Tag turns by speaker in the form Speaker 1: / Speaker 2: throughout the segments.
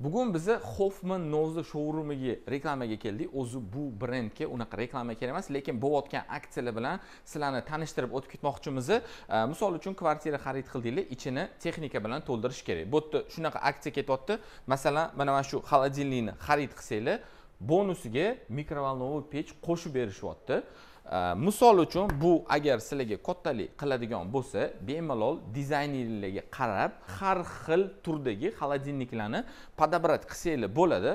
Speaker 1: bugun biza hofman nozni shourumiga reklamaga keldik o'zi bu brendga unaqa reklama kerak emas lekin bo'layotgan aksiyalar bilan sizlarni tanishtirib o'tib ketmoqchimiz e, misol uchun kvartira xarid qildinglar ichini texnika bilan to'ldirish kerak bu yerda shunaqa aksiya ketyapti masalan mana mana shu xolodilnikni xarid qilsanglar bonusiga mikrovolnovoy pech qo'shib berishyapti misol uchun bu agar sizlarga kattalik qiladigan bo'lsa bemalol dizaynerlarga qarab har xil turdagi xolodilniklarni подобрать qilsanglar bo'ladi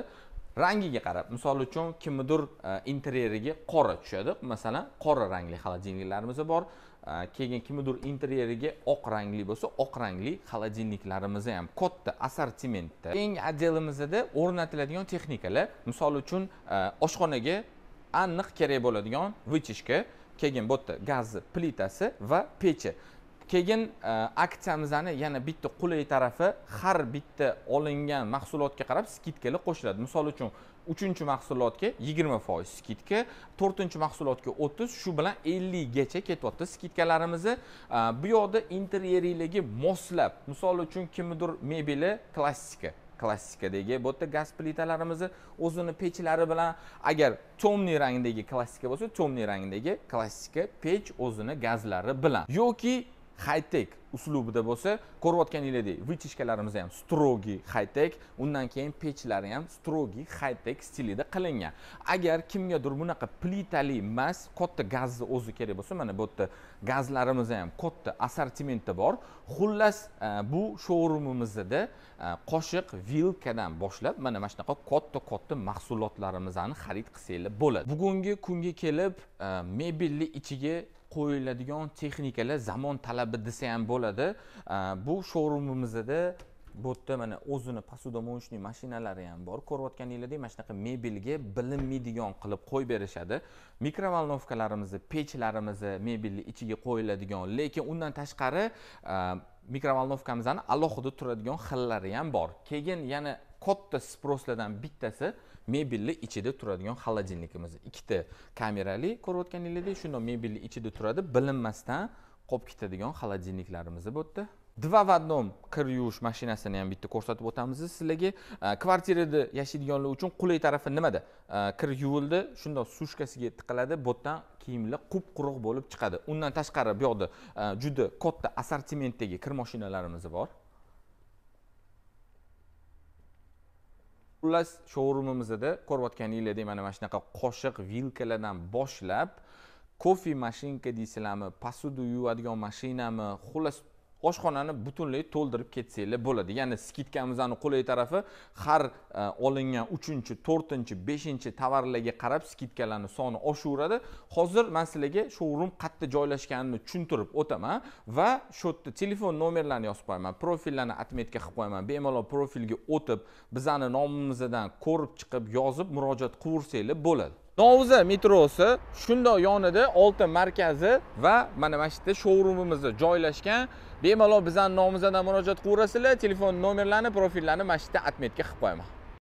Speaker 1: rangiga qarab misol uchun kimnidir e, interyeriga qora tushadi masalan qora rangli xolodilniklarimiz bor keyin kimnidir interyeriga oq rangli bo'lsa oq rangli xolodilniklarimiz ham katta assortimentda eng отделimizda o'rnatiladigan texnikalar misol uchun e, oshxonaga aniq kerak bo'ladigan vichishka keyin bu yerda gaz plitasi va pechi keyin e, aksiyamizni yana bitta qulay tarafi har bitta olingan mahsulotga qarab skidkalar qo'shiladi misol uchun uchinchi mahsulotga yigirma foiz skidka to'rtinchi mahsulotga o'ttiz shu bilan ellikgacha ketyapti skidkalarimizni e, bu yoqda interyeringlarga moslab misol uchun kimnidir mebeli klassika klassikadagi bu yerda gaz plitalarimizni o'zini pechlari bilan agar tomniy rangdagi klassika bo'lsa tomniy rangdagi klassika pech o'zini gazlari bilan yoki haytek uslubida bo'lsa ko'rayotganingizdek vyetichkalarimiz ham strogiy haytek undan keyin pechlari ham strogiy haytek stilida qilingan agar kimgadir bunaqa plitali emas katta gazni o'zi kerak bo'lsa mana bu yerda gazlarimiz ham katta assortimentda bor xullas e, bu shourimimizda e, qoshiq vilkadan boshlab mana mana shunaqa katta katta mahsulotlarimizni xarid qilsanglar bo'ladi bugungi kunga kelib e, mebelni ichiga qo'yiladigan texnikalar zamon talabi desa ham bo'ladi bu shourumimizda bu yerda mana o'zini посудомоечный mashinalari ham bor ko'rayotganinglardek mana shunaqa mebelga bilinmaydigan qilib qo'yib berishadi mikrovolnovkalarimizni pechlarimizni mebelni ichiga qo'yiladigan lekin undan tashqari mikrovolnovkamizni alohida turadigan xillari ham bor keyin yana katta sproslardan bittasi mebelni ichida turadigan xolodilnikimiz ikkita kamerali ko'rayotganingizdek shundoq mebelni ichida turadi bilinmasdan qolib ketadigan xolodilniklarimiz bu yerda два в одном kir yuvish mashinasini ham bitta ko'rsatib o'tamiz sizlarga e, kvartirada yashaydiganlar uchun qulay tarafi nimada e, kir yuvildi shundoq sushkasiga tiqiladi bu yerdan kiyimlar qup quruq bo'lib chiqadi undan tashqari bu yoqda e, juda katta assortimentdagi kir mashinalarimiz bor xullas shourumizni ko'rayotganinglar demak mana shunaqa qoshiq vilkalardan boshlab kofe mashinka deysizlarmi posuda yuvadigan mashinami xullas oshxonani butunlay to'ldirib ketsanglar bo'ladi ya'ni skidkamizni qulay tarafi har e, olingan uchinchi to'rtinchi beshinchi tovarlarga qarab skidkalarni soni oshaveradi hozir man sizlarga shourum qayerda joylashganini tushuntirib o'taman va shu yerda telefon nomerlarini yozib qo'yaman profillarni отметка qilib qo'yaman bemalol profilga o'tib bizani nomimizdan ko'rib chiqib yozib murojaat qilaversanglar bo'ladi Novuza metrosi shundoq yonida olti markazi va mana mana shu yerda shou joylashgan. Bemalol bizning nomimizdan murojaat qilaverasizlar. Telefon nomerlarini, profillarni mana shu yerda atmetga qilib qo'yaman.